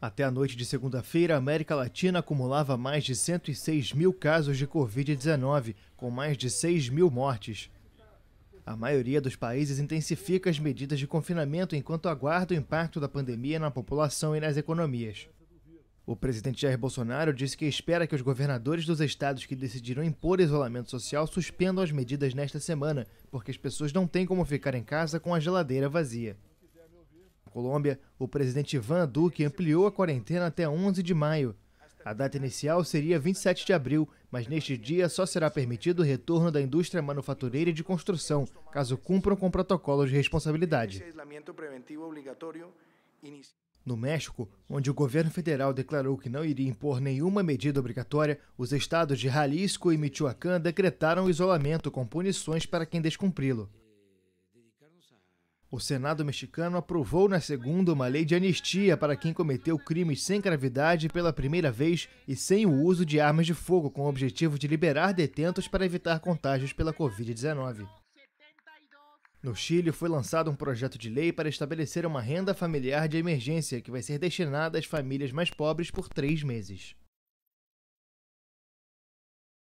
Até a noite de segunda-feira, a América Latina acumulava mais de 106 mil casos de Covid-19, com mais de 6 mil mortes. A maioria dos países intensifica as medidas de confinamento enquanto aguarda o impacto da pandemia na população e nas economias. O presidente Jair Bolsonaro disse que espera que os governadores dos estados que decidiram impor isolamento social suspendam as medidas nesta semana, porque as pessoas não têm como ficar em casa com a geladeira vazia. Na Colômbia, o presidente Ivan Duque ampliou a quarentena até 11 de maio. A data inicial seria 27 de abril, mas neste dia só será permitido o retorno da indústria manufatureira e de construção, caso cumpram com protocolos de responsabilidade. No México, onde o governo federal declarou que não iria impor nenhuma medida obrigatória, os estados de Jalisco e Michoacán decretaram isolamento com punições para quem descumpri-lo. O Senado mexicano aprovou na segunda uma lei de anistia para quem cometeu crimes sem gravidade pela primeira vez e sem o uso de armas de fogo, com o objetivo de liberar detentos para evitar contágios pela Covid-19. No Chile, foi lançado um projeto de lei para estabelecer uma renda familiar de emergência que vai ser destinada às famílias mais pobres por três meses.